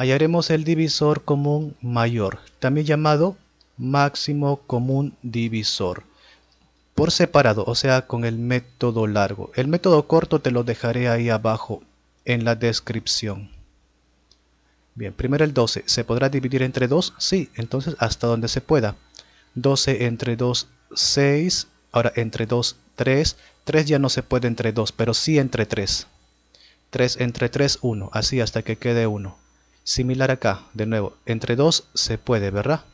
hallaremos el divisor común mayor, también llamado máximo común divisor, por separado, o sea, con el método largo. El método corto te lo dejaré ahí abajo en la descripción. Bien, primero el 12. ¿Se podrá dividir entre 2? Sí, entonces hasta donde se pueda. 12 entre 2, 6. Ahora entre 2, 3. 3 ya no se puede entre 2, pero sí entre 3. 3 entre 3, 1. Así hasta que quede 1 similar acá, de nuevo, entre 2 se puede, ¿verdad?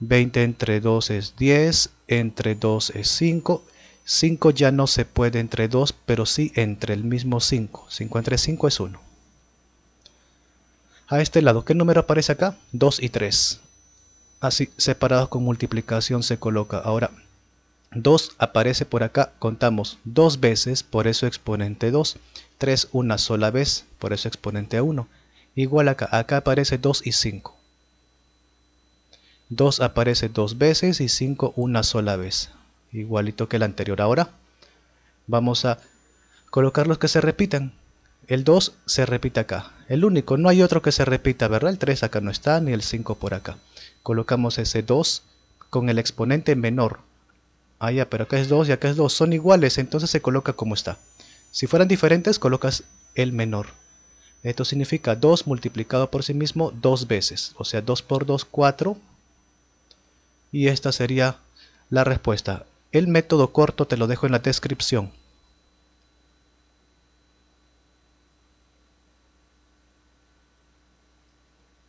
20 entre 2 es 10, entre 2 es 5, 5 ya no se puede entre 2, pero sí entre el mismo 5, 5 entre 5 es 1. A este lado, ¿qué número aparece acá? 2 y 3. Así, separados con multiplicación se coloca. Ahora, 2 aparece por acá, contamos dos veces, por eso exponente 2, 3 una sola vez, por eso exponente 1, igual acá. Acá aparece 2 y 5. 2 aparece dos veces y 5 una sola vez. Igualito que el anterior. Ahora vamos a colocar los que se repitan. El 2 se repite acá. El único, no hay otro que se repita, ¿verdad? El 3 acá no está, ni el 5 por acá. Colocamos ese 2 con el exponente menor. Ah, ya, pero acá es 2 y acá es 2. Son iguales, entonces se coloca como está. Si fueran diferentes, colocas el menor. Esto significa 2 multiplicado por sí mismo dos veces. O sea, 2 por 2, 4. Y esta sería la respuesta. El método corto te lo dejo en la descripción.